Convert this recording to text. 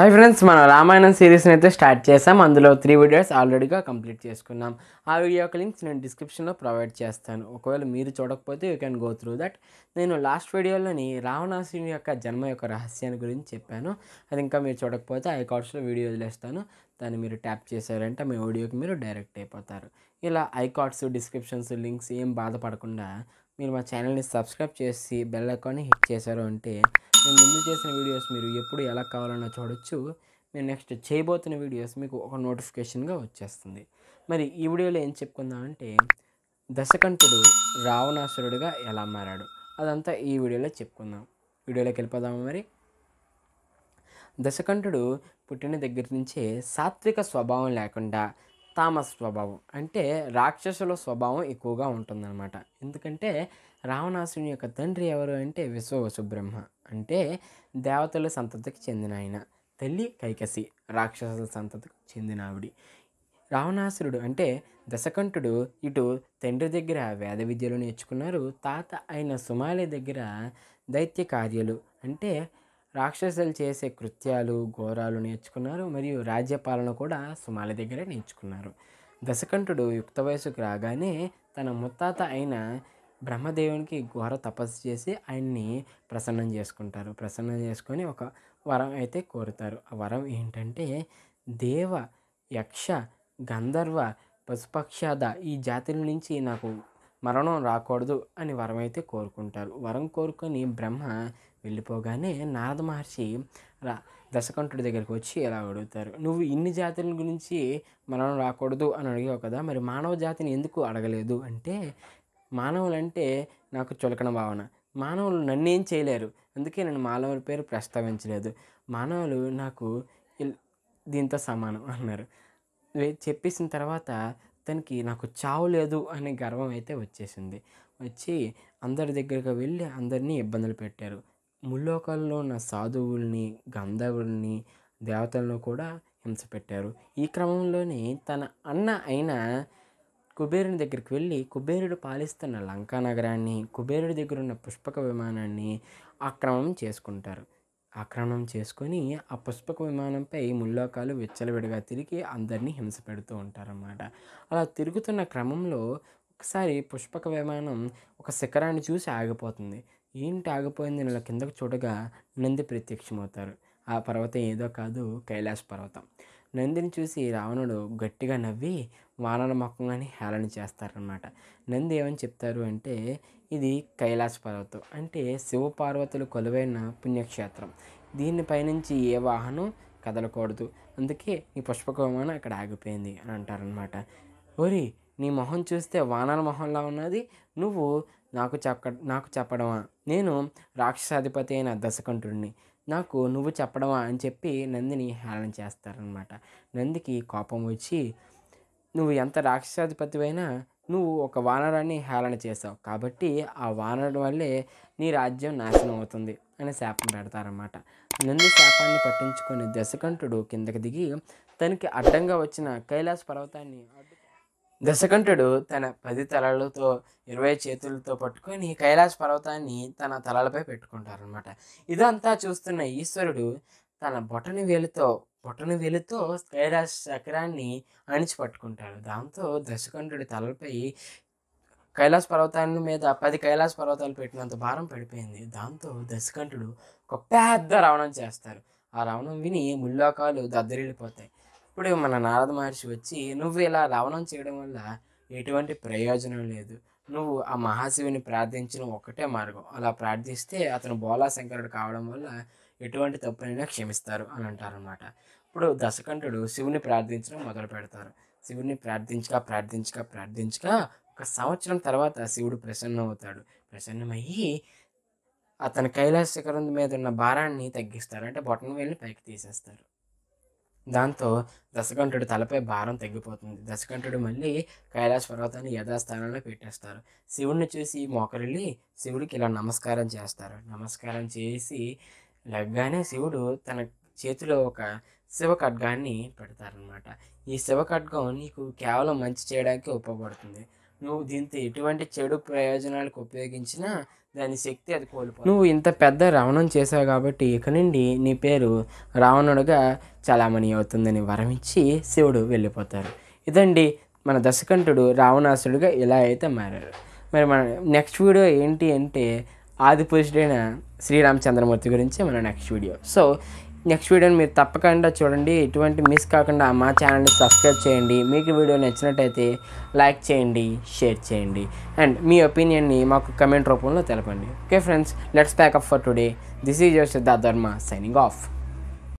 hi friends మనం రామాయణం సిరీస్ని అయితే start చేసాం అందులో త్రీ వీడియోస్ ఆల్రెడీగా కంప్లీట్ చేసుకున్నాం ఆ వీడియో యొక్క లింక్స్ నేను డిస్క్రిప్షన్లో ప్రొవైడ్ చేస్తాను ఒకవేళ మీరు చూడకపోతే you can go through that నేను లాస్ట్ వీడియోలోని రావణాసుని యొక్క జన్మ యొక్క రహస్యాన్ని గురించి చెప్పాను అది ఇంకా మీరు చూడకపోతే ఐ కార్డ్స్లో వీడియో వదిలేస్తాను దాన్ని మీరు ట్యాప్ చేశారంటే మీ ఆడియోకి మీరు డైరెక్ట్ అయిపోతారు ఇలా కార్డ్స్ డిస్క్రిప్షన్స్ లింక్స్ ఏం బాధపడకుండా మీరు మా ఛానల్ని సబ్స్క్రైబ్ చేసి బెల్ ఐకాన్ని హిట్ చేశారు అంటే మేము ముందు చేసిన వీడియోస్ మీరు ఎప్పుడు ఎలా కావాలన్నా చూడొచ్చు మేము నెక్స్ట్ చేయబోతున్న వీడియోస్ మీకు ఒక నోటిఫికేషన్గా వచ్చేస్తుంది మరి ఈ వీడియోలో ఏం చెప్పుకుందామంటే దశకంఠుడు రావణాసురుడిగా ఎలా మారాడు అదంతా ఈ వీడియోలో చెప్పుకుందాం వీడియోలోకి వెళ్ళిపోదాము మరి దశకంఠుడు పుట్టిన దగ్గర నుంచే సాత్విక స్వభావం లేకుండా తామస్ స్వభావం అంటే రాక్షసుల స్వభావం ఎక్కువగా ఉంటుందన్నమాట ఎందుకంటే రావణాసుని యొక్క తండ్రి ఎవరు అంటే విశ్వవసు బ్రహ్మ అంటే దేవతల సంతతికి చెందిన ఆయన తల్లి కైకసి రాక్షసుల సంతతికి చెందిన ఆవిడ రావణాసురుడు అంటే దశకంఠుడు ఇటు తండ్రి దగ్గర వేద విద్యలు నేర్చుకున్నారు తాత అయిన సుమాలి దగ్గర దైత్య కార్యలు అంటే రాక్షసులు చేసే కృత్యాలు ఘోరాలు నేర్చుకున్నారు మరియు రాజ్యపాలన కూడా సుమాల దగ్గరే నేర్చుకున్నారు దశకంఠుడు యుక్త వయసుకు రాగానే తన ముత్తాత అయిన బ్రహ్మదేవునికి ఘోర తపస్సు చేసి ఆయన్ని ప్రసన్నం చేసుకుంటారు ప్రసన్నం చేసుకొని ఒక వరం అయితే కోరుతారు ఆ వరం ఏంటంటే దేవ యక్ష గంధర్వ పశుపక్షాద ఈ జాతుల నుంచి నాకు మరణం రాకూడదు అని వరం అయితే కోరుకుంటారు వరం కోరుకొని బ్రహ్మ వెళ్ళిపోగానే నారద మహర్షి రా దశకంఠుడి దగ్గరికి వచ్చి ఇలా అడుగుతారు నువ్వు ఇన్ని జాతుల గురించి మరణం రాకూడదు అని అడిగావు కదా మరి మానవ జాతిని ఎందుకు అడగలేదు అంటే మానవులంటే నాకు చులకన భావన మానవులు నన్నేం చేయలేరు అందుకే నేను మానవుల పేరు ప్రస్తావించలేదు మానవులు నాకు దీంతో సమానం అన్నారు చెప్పేసిన తర్వాత అతనికి నాకు చావు లేదు అనే గర్వం అయితే వచ్చేసింది వచ్చి అందరి దగ్గరికి వెళ్ళి అందరినీ ఇబ్బందులు పెట్టారు ముల్లోకాల్లో ఉన్న సాధువుల్ని గంధవుల్ని దేవతలను కూడా హింస పెట్టారు ఈ క్రమంలోనే తన అన్న అయిన కుబేరుని దగ్గరికి వెళ్ళి కుబేరుడు పాలిస్తున్న లంకా నగరాన్ని కుబేరుడి దగ్గర ఉన్న పుష్పక విమానాన్ని ఆక్రమం చేసుకుంటారు ఆక్రమణం చేసుకొని ఆ పుష్పక విమానంపై ముల్లోకాలు విచ్చలవిడిగా తిరిగి అందరినీ హింస పెడుతూ ఉంటారన్నమాట అలా తిరుగుతున్న క్రమంలో ఒకసారి పుష్పక విమానం ఒక శిఖరాన్ని చూసి ఆగిపోతుంది ఏంటి ఆగిపోయింది ఇలా కిందకు చూడగా నంది ప్రత్యక్షమవుతారు ఆ పర్వతం ఏదో కాదు కైలాస పర్వతం నందిని చూసి రావణుడు గట్టిగా నవ్వి వానర ముఖంగానే హేళన చేస్తారనమాట నంది ఏమని చెప్తారు అంటే ఇది కైలాస పర్వతం అంటే శివపార్వతులు కొలువైన పుణ్యక్షేత్రం దీనిపైనుంచి ఏ వాహనం కదలకూడదు అందుకే ఈ పుష్పక విమానం అక్కడ ఆగిపోయింది అని అంటారనమాట ఓరి నీ మొహం చూస్తే వానర మొహంలా ఉన్నది నువ్వు నాకు చెప్ప నాకు చెప్పడమా నేను రాక్షసాధిపతి అయిన దశకంఠుడిని నాకు నువ్వు చెప్పడమా అని చెప్పి నందిని హేళన చేస్తారనమాట నందికి కోపం వచ్చి నువ్వు ఎంత రాక్షసాధిపతివైనా నువ్వు ఒక వానరాన్ని హేళన చేసావు కాబట్టి ఆ వానరుడు వల్లే నీ రాజ్యం నాశనం అవుతుంది అని శాపం పెడతారన్నమాట నంది శాపాన్ని పట్టించుకుని దశకంఠుడు కిందకి దిగి తనకి అడ్డంగా వచ్చిన కైలాస పర్వతాన్ని దశకంఠుడు తన పది తలలతో ఇరవై చేతులతో పట్టుకొని కైలాస పర్వతాన్ని తన తలలపై పెట్టుకుంటారనమాట ఇదంతా చూస్తున్న ఈశ్వరుడు తన బొటని వేలుతో బొటని వేలుతో కైలాస చక్రాన్ని అణిచి పట్టుకుంటాడు దాంతో దశకంఠుడి తలపై కైలాస పర్వతాన్ని మీద పది కైలాస పర్వతాలు పెట్టినంత భారం పడిపోయింది దాంతో దశకంఠుడు ఒక పెద్ద రావణం చేస్తారు ఆ రావణం విని ముల్లోకాలు దద్దరిల్లిపోతాయి ఇప్పుడు మన నారద మహర్షి వచ్చి నువ్వు ఇలా రావణం చేయడం వల్ల ఎటువంటి ప్రయోజనం లేదు నువ్వు ఆ మహాశివుని ప్రార్థించిన ఒకటే మార్గం అలా ప్రార్థిస్తే అతను బోలా శంకరుడు కావడం వల్ల ఎటువంటి తప్పునైనా క్షమిస్తారు అని అంటారనమాట ఇప్పుడు దశకంఠుడు శివుని ప్రార్థించడం మొదలు పెడతారు శివుని ప్రార్థించగా ప్రార్థించగా ప్రార్థించగా ఒక సంవత్సరం తర్వాత శివుడు ప్రసన్నమవుతాడు ప్రసన్నమయ్యి అతని కైలాస శిఖరం మీద ఉన్న భారాన్ని తగ్గిస్తారు అంటే బొట్టను వెళ్ళి పైకి తీసేస్తారు దాంతో దశకంఠుడు తలపై భారం తగ్గిపోతుంది దశకంఠుడు మళ్ళీ కైలాస పర్వతాన్ని యథాస్థానంలో పెట్టేస్తారు శివుణ్ణి చూసి మోకరిల్లి శివుడికి ఇలా నమస్కారం చేస్తారు నమస్కారం చేసి లగ్గానే శివుడు తన చేతిలో ఒక శివ ఖడ్గాన్ని పెడతారనమాట ఈ శివ ఖడ్గం నీకు కేవలం మంచి చేయడానికి ఉపయోగపడుతుంది నువ్వు దీంతో ఎటువంటి చెడు ప్రయోజనాలకు ఉపయోగించినా దాని శక్తి అది కోల్పో నువ్వు ఇంత పెద్ద రావణం చేశావు కాబట్టి ఇక నుండి నీ పేరు రావణుడుగా చలామణి అవుతుందని వరమించి శివుడు వెళ్ళిపోతారు ఇదండి మన దశకంఠుడు రావణాసుడుగా ఇలా అయితే మారాడు మరి మన నెక్స్ట్ వీడియో ఏంటి అంటే ఆదిపురుషుడైన శ్రీరామచంద్రమూర్తి గురించి మన నెక్స్ట్ వీడియో సో నెక్స్ట్ వీడియోని మీరు తప్పకుండా చూడండి ఎటువంటి మిస్ కాకుండా మా ఛానల్ని సబ్స్క్రైబ్ చేయండి మీకు వీడియో నచ్చినట్టయితే లైక్ చేయండి షేర్ చేయండి అండ్ మీ ఒపీనియన్ని మాకు కమెంట్ రూపంలో తెలపండి okay friends let's pack for today this is your సిద్ధార్థర్మ సైనింగ్ ఆఫ్